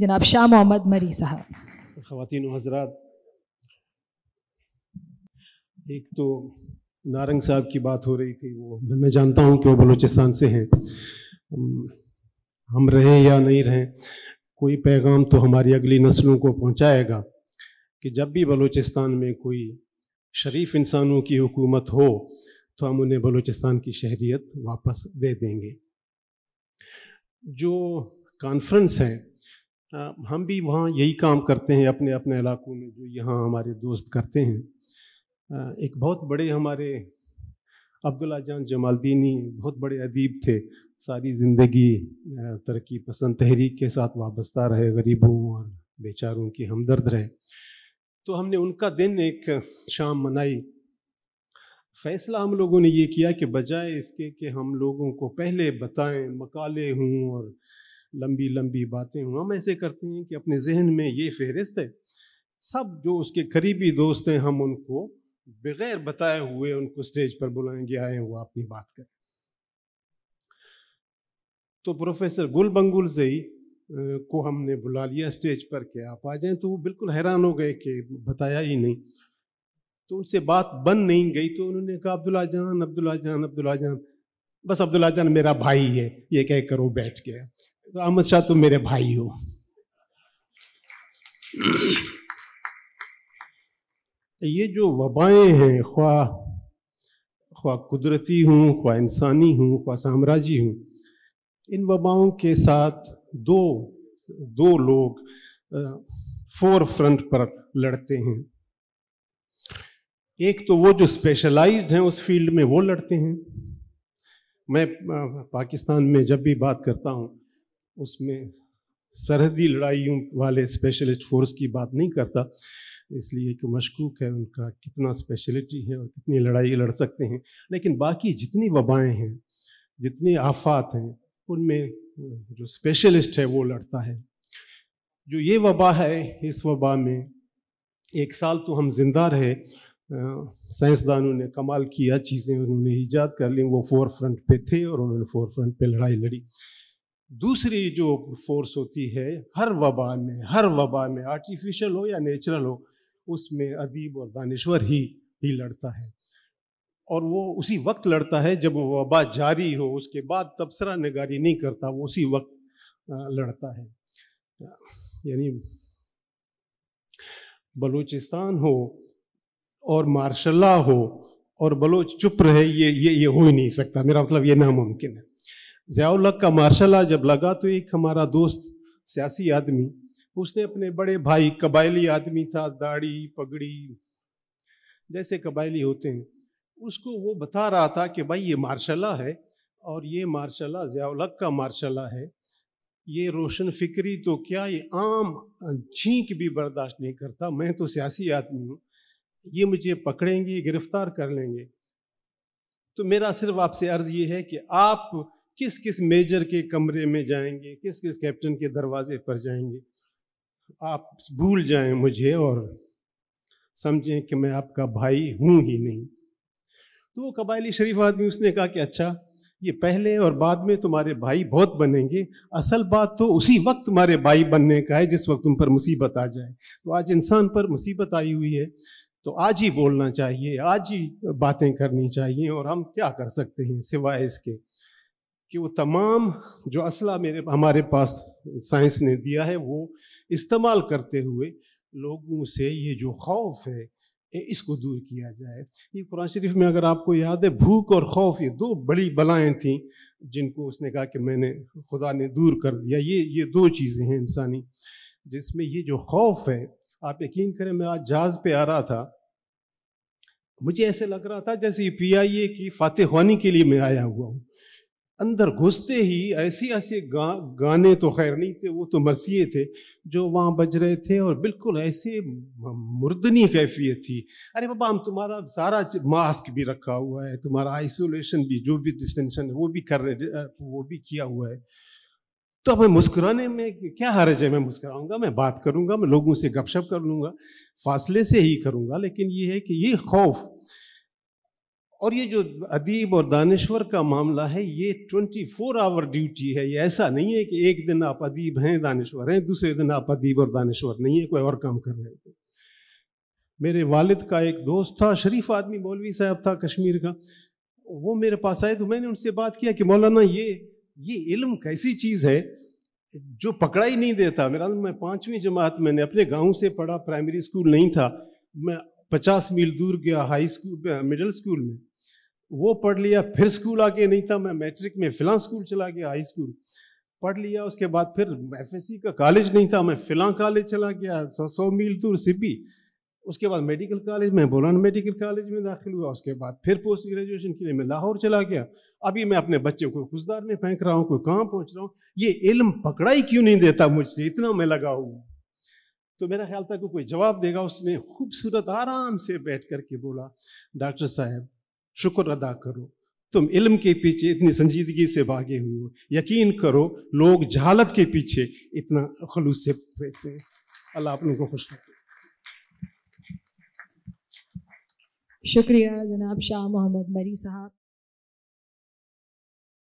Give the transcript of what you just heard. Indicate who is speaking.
Speaker 1: जनाब शाह मोहम्मद मरी साहब खातिन हजरात एक तो नारंग साहब की बात हो रही थी वो मैं जानता हूँ कि वो बलूचिस्तान से हैं हम रहें या नहीं रहें कोई पैगाम तो हमारी अगली नस्लों को पहुँचाएगा कि जब भी बलूचिस्तान में कोई शरीफ इंसानों की हुकूमत हो तो हम उन्हें बलूचिस्तान की शहरीत वापस दे देंगे जो कॉन्फ्रेंस है हम भी वहाँ यही काम करते हैं अपने अपने इलाकों में जो यहाँ हमारे दोस्त करते हैं एक बहुत बड़े हमारे अब्दुल्ला जान जमालदीनी बहुत बड़े अदीब थे सारी ज़िंदगी तरक्की पसंद तहरीक के साथ वाबस्ता रहे गरीबों और बेचारों की हमदर्द रहे तो हमने उनका दिन एक शाम मनाई फैसला हम लोगों ने ये किया कि बजाय इसके कि हम लोगों को पहले बताएं मकाले हों और लंबी लंबी बातें हम ऐसे करते हैं कि अपने जहन में ये फहरिस्त है सब जो उसके करीबी दोस्त हैं हम उनको बगैर बताए हुए उनको स्टेज पर बुलाएंगे आए हुआ अपनी बात करें तो प्रोफेसर गुल बंगुल जई को हमने बुला लिया स्टेज पर कि आप आ जाएं तो वो बिल्कुल हैरान हो गए कि बताया ही नहीं तो उनसे बात बन नहीं गई तो उन्होंने कहा अब्दुल्ला जान अब्दुल्ला जान अब्दुल्ला जान बस अब्दुल्ला जान मेरा भाई है ये कह करो बैठ गया तो अहमद शाह तुम मेरे भाई हो तो ये जो वबाएं हैं ख्वा ख्वा कुदरती हूँ ख्वा इंसानी हूँ ख्वा साम्राज्य हूँ इन वबाओं के साथ दो दो लोग फोर फ्रंट पर लड़ते हैं एक तो वो जो स्पेशलाइज्ड हैं उस फील्ड में वो लड़ते हैं मैं पाकिस्तान में जब भी बात करता हूँ उसमें सरहदी लड़ाइयों वाले स्पेशलिस्ट फोर्स की बात नहीं करता इसलिए कि मशकूक है उनका कितना स्पेशलिटी है और कितनी लड़ाई लड़ सकते हैं लेकिन बाकी जितनी वबाएँ हैं जितनी आफात हैं उनमें जो स्पेशलिस्ट है वो लड़ता है जो ये वबा है इस वबा में एक साल तो हम जिंदा रहे साइंसदानों ने कमाल किया चीज़ें उन्होंने ईजाद कर ली वो फोर फ्रंट पे थे और उन्होंने फोर फ्रंट पे लड़ाई लड़ी दूसरी जो फोर्स होती है हर वबा में हर वबा में आर्टिफिशियल हो या नेचुरल हो उसमें अदीब और दानश्वर ही ही लड़ता है और वो उसी वक्त लड़ता है जब वो वबा जारी हो उसके बाद तबसरा नगारी नहीं करता वो उसी वक्त लड़ता है यानी बलूचिस्तान हो और मार्शल्ला हो और बलोच चुप रहे ये ये ये हो ही नहीं सकता मेरा मतलब ये नामुमकिन है जयाउल का मार्शाला जब लगा तो एक हमारा दोस्त सियासी आदमी उसने अपने बड़े भाई कबायली आदमी था दाढ़ी पगड़ी जैसे कबायली होते हैं उसको वो बता रहा था कि भाई ये मार्शाला है और ये मार्शाला जयालक का मार्शाला है ये रोशन फिक्री तो क्या ये आम छींक भी बर्दाश्त नहीं करता मैं तो सियासी आदमी हूँ ये मुझे पकड़ेंगे गिरफ्तार कर लेंगे तो मेरा सिर्फ आपसे अर्ज़ ये है कि आप किस किस मेजर के कमरे में जाएंगे किस किस कैप्टन के दरवाजे पर जाएंगे आप भूल जाएं मुझे और समझें कि मैं आपका भाई हूँ ही नहीं तो वो कबायली शरीफ आदमी उसने कहा कि अच्छा ये पहले और बाद में तुम्हारे भाई बहुत बनेंगे असल बात तो उसी वक्त तुम्हारे भाई बनने का है जिस वक्त तुम पर मुसीबत आ जाए तो आज इंसान पर मुसीबत आई हुई है तो आज ही बोलना चाहिए आज ही बातें करनी चाहिए और हम क्या कर सकते हैं सिवाय इसके कि वो तमाम जो असला मेरे हमारे पास साइंस ने दिया है वो इस्तेमाल करते हुए लोगों से ये जो खौफ है इसको दूर किया जाए ये कुरान शरीफ में अगर आपको याद है भूख और खौफ ये दो बड़ी बलाएं थीं जिनको उसने कहा कि मैंने खुदा ने दूर कर दिया ये ये दो चीज़ें हैं इंसानी जिसमें ये जो खौफ है आप यकीन करें मैं आज जहाज़ पे आ रहा था मुझे ऐसे लग रहा था जैसे पी आई ए की फातह के लिए मैं आया हुआ हूँ अंदर घुसते ही ऐसे ऐसे गा गाने तो खैर नहीं थे वो तो मरसिए थे जो वहाँ बज रहे थे और बिल्कुल ऐसे मुर्दनी कैफियत थी अरे बाबा हम तुम्हारा सारा मास्क भी रखा हुआ है तुम्हारा आइसोलेशन भी जो भी डिस्टेंशन है वो भी कर रहे वो भी किया हुआ है तो अब मुस्कुराने में क्या हारज है मैं मुस्कुराऊंगा मैं बात करूंगा मैं लोगों से गपशप कर लूँगा फासले से ही करूँगा लेकिन ये है कि ये खौफ और ये जो अदीब और दानश्वर का मामला है ये 24 आवर ड्यूटी है ये ऐसा नहीं है कि एक दिन आप अदीब हैं दानश्वर हैं दूसरे दिन आप अदीब और दानश्वर नहीं है कोई और काम कर रहे हैं मेरे वालिद का एक दोस्त था शरीफ आदमी मौलवी साहब था कश्मीर का वो मेरे पास आए तो मैंने उनसे बात किया कि मौलाना ये ये इल्म कैसी चीज़ है जो पकड़ा ही नहीं देता मेरा मैं पाँचवीं जमात मैंने अपने गाँव से पढ़ा प्राइमरी स्कूल नहीं था मैं पचास मील दूर गया हाई स्कूल मिडिल स्कूल में वो पढ़ लिया फिर स्कूल आके नहीं था मैं मैट्रिक में फिलहाल स्कूल चला गया हाई स्कूल पढ़ लिया उसके बाद फिर एफ का कॉलेज नहीं था मैं फिलहाल कॉलेज चला गया सौ सौ मील दूर सिपी उसके बाद मेडिकल कॉलेज मैं बोलान मेडिकल कॉलेज में दाखिल हुआ उसके बाद फिर पोस्ट ग्रेजुएशन के लिए मैं लाहौर चला गया अभी मैं अपने बच्चे को खुशदार में फेंक रहा हूँ कोई कहाँ पहुँच रहा हूँ ये इल्म पकड़ा ही क्यों नहीं देता मुझसे इतना मैं लगा हुआ तो मेरा ख्याल था कि कोई जवाब देगा उसने खूबसूरत आराम से बैठ करके बोला डॉक्टर साहब शुक्र अदा करो तुम इल्म के पीछे इतनी संजीदगी से भागे हुए हो यकीन करो लोग जहालत के पीछे इतना खलूस से रहते हैं अल्लाह आप लोगों को खुश रखे शुक्रिया जनाब शाह मोहम्मद मरी साहब